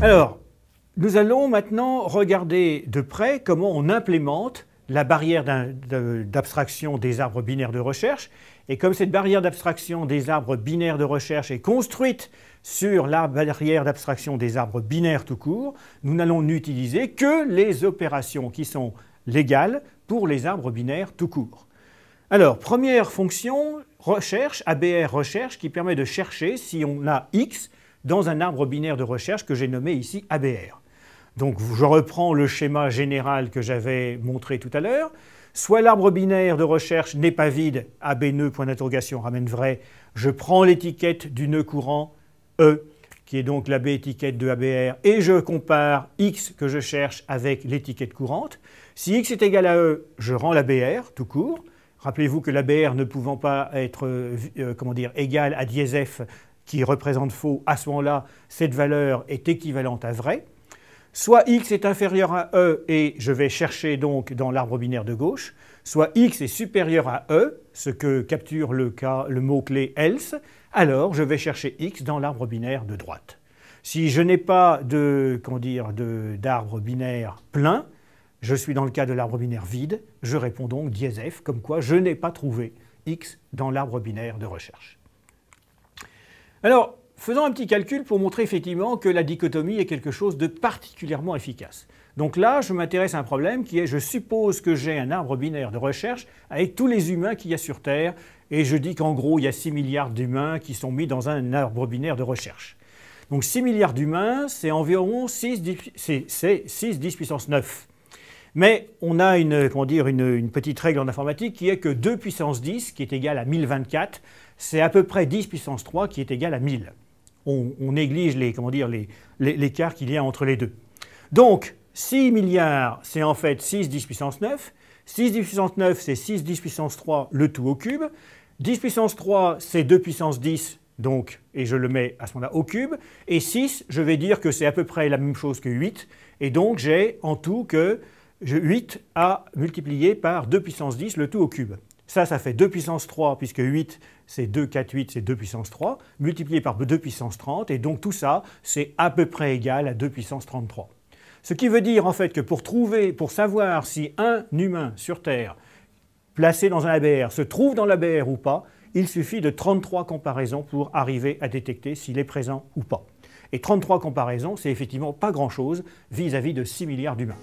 Alors, nous allons maintenant regarder de près comment on implémente la barrière d'abstraction des arbres binaires de recherche. Et comme cette barrière d'abstraction des arbres binaires de recherche est construite sur la barrière d'abstraction des arbres binaires tout court, nous n'allons n'utiliser que les opérations qui sont légales pour les arbres binaires tout court. Alors, première fonction, recherche, ABR recherche, qui permet de chercher si on a X dans un arbre binaire de recherche que j'ai nommé ici ABR. Donc je reprends le schéma général que j'avais montré tout à l'heure. Soit l'arbre binaire de recherche n'est pas vide, AB point d'interrogation, ramène vrai. Je prends l'étiquette du nœud courant E, qui est donc b étiquette de ABR, et je compare X que je cherche avec l'étiquette courante. Si X est égal à E, je rends l'ABR tout court. Rappelez-vous que l'ABR ne pouvant pas être euh, euh, comment dire, égal à dièse F, qui représente faux, à ce moment-là, cette valeur est équivalente à vrai. Soit x est inférieur à e et je vais chercher donc dans l'arbre binaire de gauche, soit x est supérieur à e, ce que capture le, mot-clé else, alors je vais chercher x dans l'arbre binaire de droite. Si je n'ai pas de, d'arbre binaire plein, je suis dans le cas de l'arbre binaire vide, je réponds donc dièse comme quoi je n'ai pas trouvé x dans l'arbre binaire de recherche. Alors, faisons un petit calcul pour montrer effectivement que la dichotomie est quelque chose de particulièrement efficace. Donc là, je m'intéresse à un problème qui est je suppose que j'ai un arbre binaire de recherche avec tous les humains qu'il y a sur Terre, et je dis qu'en gros, il y a 6 milliards d'humains qui sont mis dans un arbre binaire de recherche. Donc 6 milliards d'humains, c'est environ 6, 10, 6 10 puissance 9. Mais on a une, comment une, petite règle en informatique qui est que 2 puissance 10, qui est égal à 1024, c'est à peu près 10 puissance 3, qui est égal à 1000. On, néglige les, l'écart qu'il y a entre les deux. Donc, 6 milliards, c'est en fait 6 10 puissance 9. 6 10 puissance 9, c'est 6 10 puissance 3, le tout au cube. 10 puissance 3, c'est 2 puissance 10, donc, et je le mets à ce moment-là au cube. Et 6, je vais dire que c'est à peu près la même chose que 8. Et donc, j'ai en tout que 8 à multiplier par 2 puissance 10, le tout au cube. Ça, ça fait 2 puissance 3, puisque 8, c'est 2, 4, 8, c'est 2 puissance 3, multiplié par 2 puissance 30, et donc tout ça, c'est à peu près égal à 2 puissance 33. Ce qui veut dire en fait que pour trouver, pour savoir si un humain sur Terre placé dans un ABR se trouve dans l'ABR ou pas, il suffit de 33 comparaisons pour arriver à détecter s'il est présent ou pas. Et 33 comparaisons, c'est effectivement pas grand-chose vis-à-vis de 6 milliards d'humains.